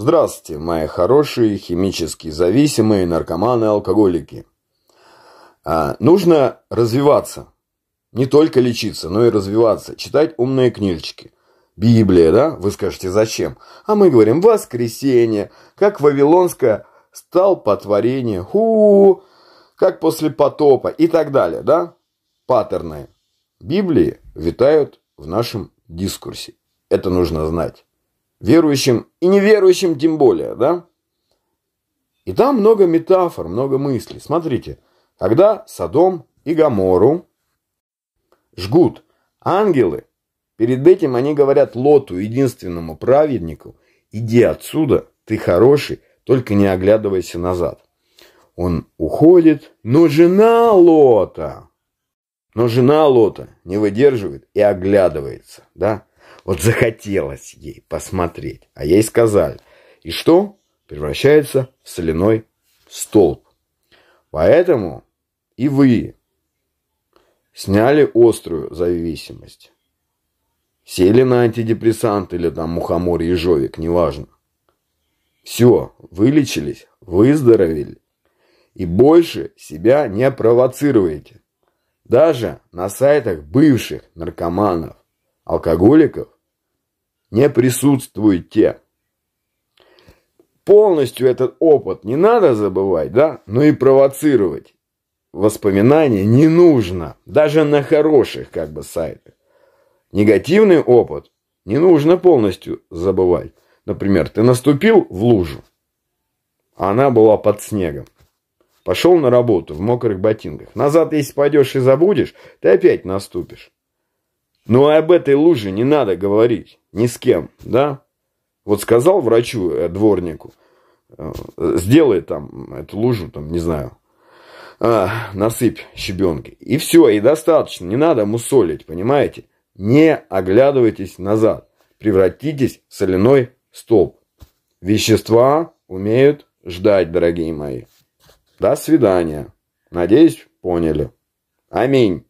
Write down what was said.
Здравствуйте, мои хорошие химически зависимые наркоманы алкоголики. А, нужно развиваться. Не только лечиться, но и развиваться. Читать умные книжечки. Библия, да? Вы скажете, зачем? А мы говорим, воскресенье, как вавилонское стал потворение, ху, как после потопа и так далее, да? Паттерны Библии витают в нашем дискурсе. Это нужно знать. Верующим и неверующим тем более, да? И там много метафор, много мыслей. Смотрите, когда Садом и Гамору жгут ангелы, перед этим они говорят Лоту, единственному праведнику, иди отсюда, ты хороший, только не оглядывайся назад. Он уходит, но жена Лота, но жена Лота не выдерживает и оглядывается, да? Вот захотелось ей посмотреть. А ей сказали. И что? Превращается в соляной столб. Поэтому и вы сняли острую зависимость. Сели на антидепрессант или там мухомор, ежовик, неважно. Все, вылечились, выздоровели. И больше себя не провоцируете. Даже на сайтах бывших наркоманов алкоголиков не присутствует те. Полностью этот опыт не надо забывать, да, но и провоцировать воспоминания не нужно, даже на хороших как бы сайтах. Негативный опыт не нужно полностью забывать. Например, ты наступил в лужу, а она была под снегом. Пошел на работу в мокрых ботинках. Назад, если пойдешь и забудешь, ты опять наступишь. Но «Ну, об этой луже не надо говорить ни с кем, да? Вот сказал врачу, э, дворнику, «Э, сделай там эту лужу, там, не знаю, а, насыпь щебенки. И все, и достаточно, не надо мусолить, понимаете? Не оглядывайтесь назад, превратитесь в соляной столб. Вещества умеют ждать, дорогие мои. До свидания. Надеюсь, поняли. Аминь.